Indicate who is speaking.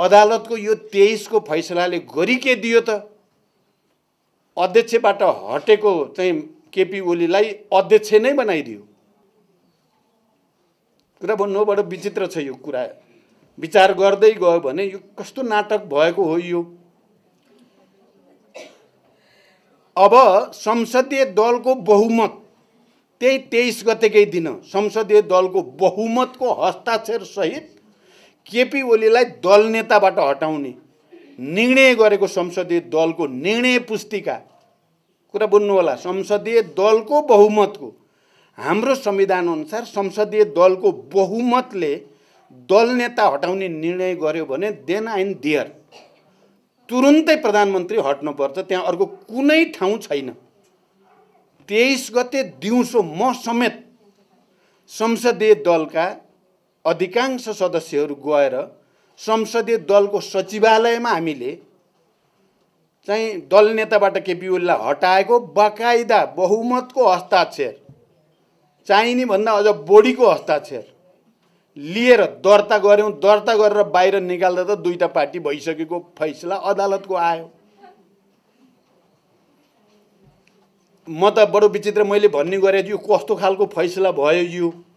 Speaker 1: अदालतको यो तेइसको फैसलाले गरी के दियो त अध्यक्षबाट हटेको चाहिँ केपी ओलीलाई अध्यक्ष नै बनाइदियो र भन्नुबाट विचित्र छ यो कुरा विचार गर्दै गयो भने यो कस्तो नाटक भएको हो यो अब संसदीय दलको बहुमत त्यही तेइस गतेकै दिन संसदीय दलको बहुमतको हस्ताक्षरसहित केपी ओलीलाई दल नेताबाट हटाउने निर्णय गरेको संसदीय दलको निर्णय पुस्तिका कुरा बुझ्नु होला संसदीय दलको बहुमतको हाम्रो संविधान अनुसार संसदीय दलको बहुमतले दल नेता हटाउने निर्णय गर्यो भने देन एन्ड दियर तुरुन्तै प्रधानमन्त्री हट्नुपर्छ त्यहाँ अर्को कुनै ठाउँ छैन तेइस गते दिउँसो म समेत संसदीय दलका अधिकांश सदस्यहरू गएर संसदीय दलको सचिवालयमा हामीले चाहिँ दल नेताबाट केपी ओलीलाई हटाएको बाकायदा बहुमतको हस्ताक्षर चाहिने भन्दा अझ बढीको हस्ताक्षर लिएर दर्ता गऱ्यौँ दर्ता गरेर बाहिर निकाल्दा त दुईवटा पार्टी भइसकेको फैसला अदालतको आयो म त बडो विचित्र मैले भन्ने गरेँ यो कस्तो खालको फैसला भयो यो